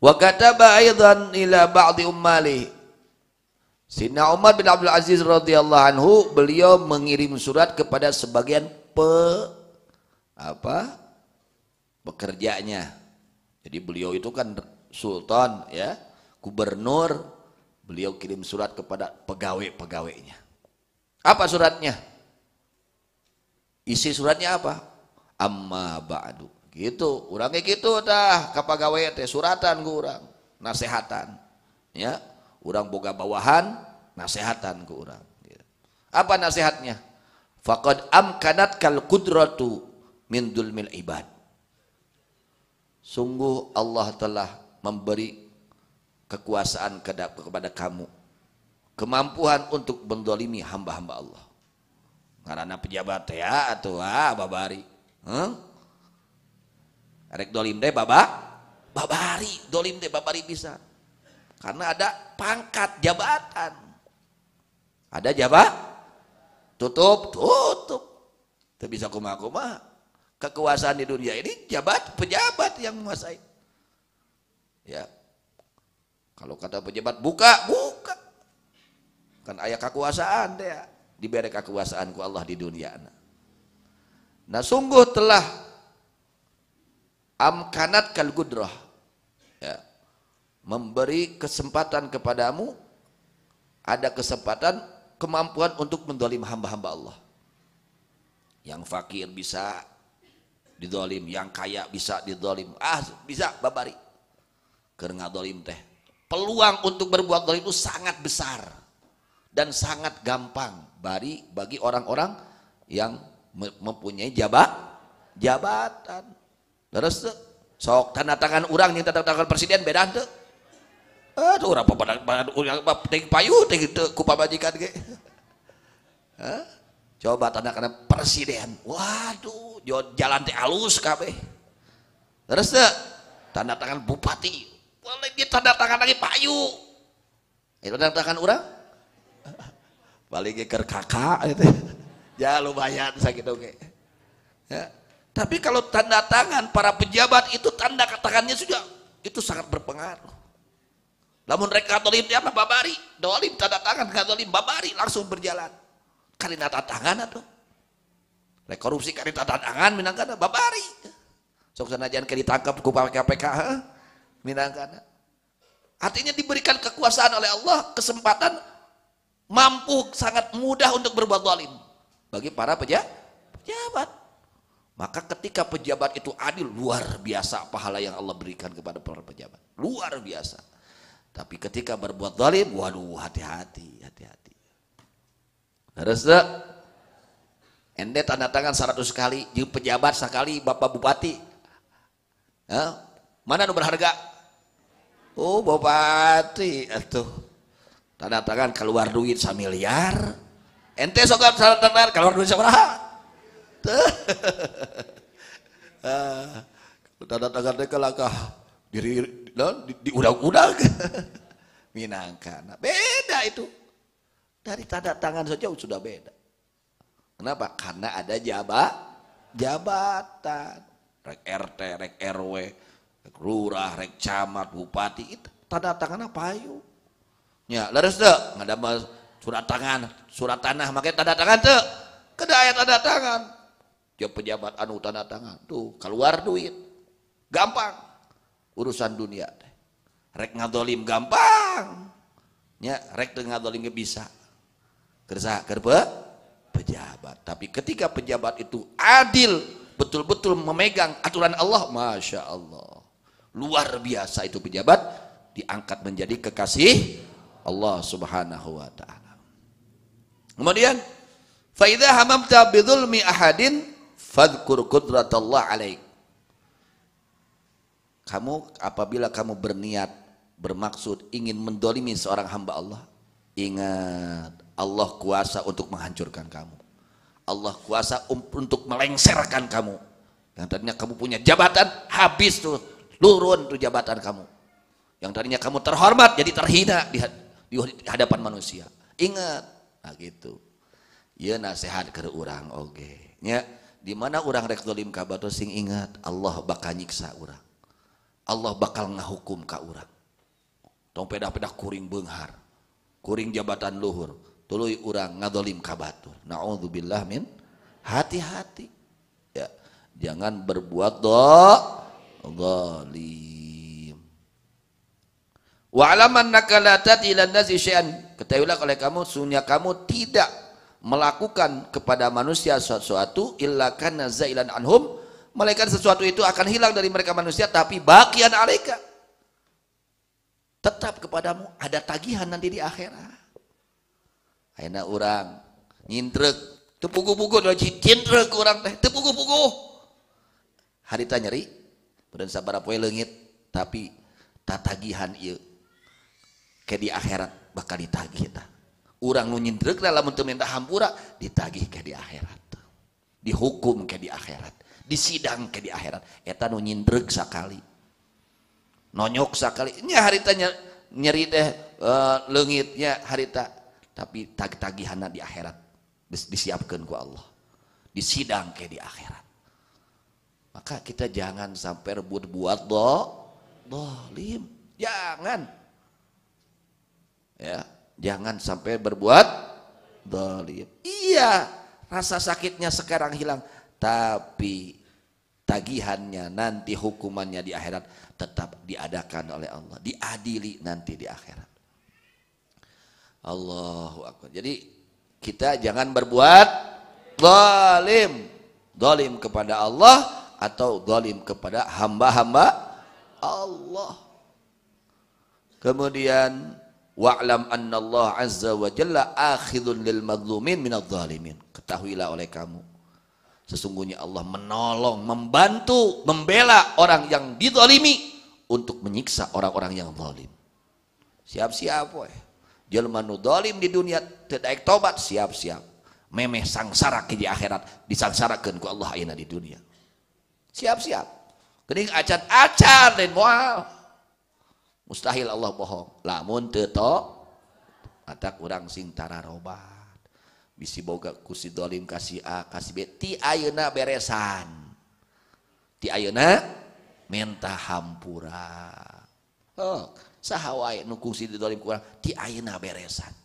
Wa kataba aidan ila ba'di ummali. Sina Umar bin Abdul Aziz radhiyallahu anhu beliau mengirim surat kepada sebagian pe apa pekerjanya. Jadi beliau itu kan sultan ya, gubernur, beliau kirim surat kepada pegawai-pegawainya. Apa suratnya? Isi suratnya apa? Amma ba'du gitu orangnya gitu dah kapagawe teh suratan gue orang nasehatan ya orang boga bawahan nasehatan gue orang apa nasehatnya faqad amkanat kal kudratu min dulmil ibad sungguh Allah telah memberi kekuasaan kepada kamu kemampuan untuk mendolimi hamba-hamba Allah karena pejabat ya ah, atau ah babari huh? Rek dolim deh baba, babari, dolim deh babari bisa. Karena ada pangkat jabatan. Ada jabat, tutup, tutup. Tapi bisa kumah-kumah. Kekuasaan di dunia ini jabat pejabat yang menguasai. Ya. Kalau kata pejabat buka, buka. Kan ayah kekuasaan deh. Ya. Diberi kekuasaan ku Allah di dunia. Nah sungguh telah amkanat kal gudrah ya. memberi kesempatan kepadamu ada kesempatan kemampuan untuk mendolim hamba-hamba Allah yang fakir bisa didolim yang kaya bisa didolim ah bisa babari karena dolim teh peluang untuk berbuat dolim itu sangat besar dan sangat gampang bari bagi orang-orang yang mempunyai jabat jabatan terus tuh sok tanda tangan orang yang tanda tangan presiden beda tuh aduh orang pada orang ting payu ting itu kupa majikan ke. coba tanda tangan presiden waduh jalan teh alus kabe. terus tuh tanda tangan bupati boleh dia tanda tangan lagi payu itu tanda tangan orang balik ke kakak itu ya lumayan sakit oke ya tapi kalau tanda tangan para pejabat itu tanda katakannya sudah itu sangat berpengaruh. Namun mereka dolim dia apa babari, dolim tanda tangan dolim babari langsung berjalan. Karena tanda tangan atau Lek korupsi karena tanda tangan minangkana babari. Sok jangan kali tangkap ku KPK minangkana. Artinya diberikan kekuasaan oleh Allah, kesempatan mampu sangat mudah untuk berbuat dolim bagi para pejabat. Maka ketika pejabat itu adil, luar biasa pahala yang Allah berikan kepada para pejabat. Luar biasa. Tapi ketika berbuat zalim, waduh hati-hati, hati-hati. Harus tak? Ende tanda tangan 100 kali, jadi pejabat sekali, Bapak Bupati. Ya? Mana nomor harga? Oh, Bupati atuh. Tanda tangan keluar duit 1 miliar. Ente sokat tanda tangan keluar duit sabaraha? Ah, tanda-tanda kelakah diri di udang undang Minangkana. Beda itu. Dari tanda tangan saja sudah beda. Kenapa? Karena ada jabat, jabatan. Rek RT, rek RW, rek lurah, rek camat, bupati. Itu tanda tangan apa ayo? Ya, leres deh. Nggak ada surat tangan, surat tanah, makanya tanda tangan tuh. Kedai tanda tangan tiap pejabat anu tanda tangan tuh keluar duit gampang urusan dunia teh rek ngadolim gampang ya rek ngadolim gak bisa kerja kerpe pejabat tapi ketika pejabat itu adil betul-betul memegang aturan Allah masya Allah luar biasa itu pejabat diangkat menjadi kekasih Allah subhanahu wa ta'ala kemudian faida hamamta mi ahadin fadkur Allah alaik kamu apabila kamu berniat bermaksud ingin mendolimi seorang hamba Allah ingat Allah kuasa untuk menghancurkan kamu Allah kuasa um-, untuk melengserkan kamu yang tadinya kamu punya jabatan habis tuh lurun tuh jabatan kamu yang tadinya kamu terhormat jadi terhina di, hadapan manusia ingat nah gitu ya nasihat ke orang oke okay. Ya di mana orang rek dolim sing ingat Allah bakal nyiksa orang Allah bakal ngahukum ka orang tong pedah-pedah kuring benghar kuring jabatan luhur tuluy orang ngadolim Nah allah naudzubillah min hati-hati ya jangan berbuat do zalim wa nakalatat ilan nasi syai'an ketahuilah oleh kamu sunya kamu tidak melakukan kepada manusia sesuatu illa kana zailan anhum malaikat sesuatu itu akan hilang dari mereka manusia tapi bagian alaika tetap kepadamu ada tagihan nanti di akhirat akhirnya orang nyintrek tepuku pukul lagi cintrek orang teh pukul. Hari harita nyeri dan sabar poe lengit tapi tatagihan iya ke di akhirat bakal ditagih kita ngunyiindruk dalam untuk minta hambura ditagih ke di akhirat dihukum ke di akhirat dis sidang ke di akhiratnyiinsa sekali nonnyoksa kalinya haritanya nyeri dehlengitnya eh, harita tapi tag-tagihhana di akhirat disiapkan gua Allah dis sidang kayak di akhirat maka kita jangan sampaibutbuat dohlim jangan ya Jangan sampai berbuat dolim. Iya, rasa sakitnya sekarang hilang. Tapi tagihannya nanti hukumannya di akhirat tetap diadakan oleh Allah. Diadili nanti di akhirat. Allahu Akbar. Jadi kita jangan berbuat dolim. Dolim kepada Allah atau dolim kepada hamba-hamba Allah. Kemudian Wa'lam anna Allah azza wa jalla akhidun lil madlumin minal zalimin. Ketahuilah oleh kamu. Sesungguhnya Allah menolong, membantu, membela orang yang didolimi untuk menyiksa orang-orang yang zalim. Siap-siap weh. Jelmanu nu zalim di dunia tidak tobat, siap-siap. Memeh sangsara ke di akhirat, disangsarakeun ku Allah ayeuna di dunia. Siap-siap. Kening acan-acan dan moal. punyahil Allah la kurang sintararo bisi boga kusi dolin kasih a kasih auna beresan diuna minta hampura oh, sahsi di aina beresan